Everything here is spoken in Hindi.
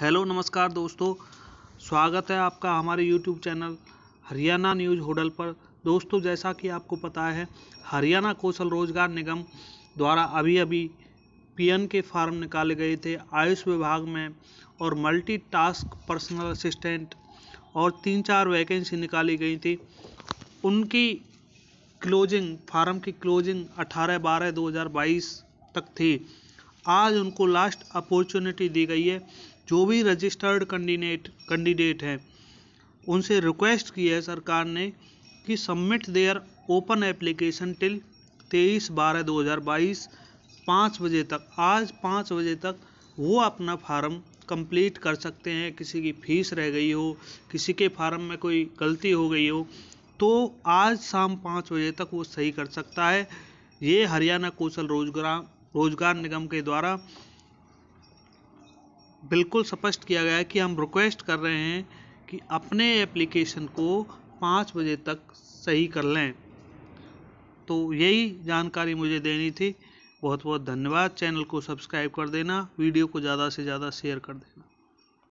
हेलो नमस्कार दोस्तों स्वागत है आपका हमारे YouTube channel Haryana news hotel पर दोस्तों जैसा कि आपको पता है हरियाणा कौशल रोजगार निगम द्वारा अभी अभी पीएन के फार्म निकाले गए थे आयुष विभाग में और मल्टी टास्क पर्सनल असिस्टेंट और तीन चार वैकेंसी निकाली गई थी उनकी क्लोजिंग फार्म की क्लोजिंग 18 बारह 2022 तक थी आज उनको लास्ट अपॉर्चुनिटी दी गई है जो भी रजिस्टर्ड कैंडिडेट कैंडिडेट हैं उनसे रिक्वेस्ट की है सरकार ने कि submit their open application till तेईस बारह दो हज़ार बाईस पाँच बजे तक आज पाँच बजे तक वो अपना फार्म कंप्लीट कर सकते हैं किसी की फीस रह गई हो किसी के फार्म में कोई गलती हो गई हो तो आज शाम पाँच बजे तक वो सही कर सकता है ये हरियाणा कौशल रोजगार रोजगार निगम के द्वारा बिल्कुल स्पष्ट किया गया है कि हम रिक्वेस्ट कर रहे हैं कि अपने एप्लीकेशन को पाँच बजे तक सही कर लें तो यही जानकारी मुझे देनी थी बहुत बहुत धन्यवाद चैनल को सब्सक्राइब कर देना वीडियो को ज़्यादा से ज़्यादा शेयर कर देना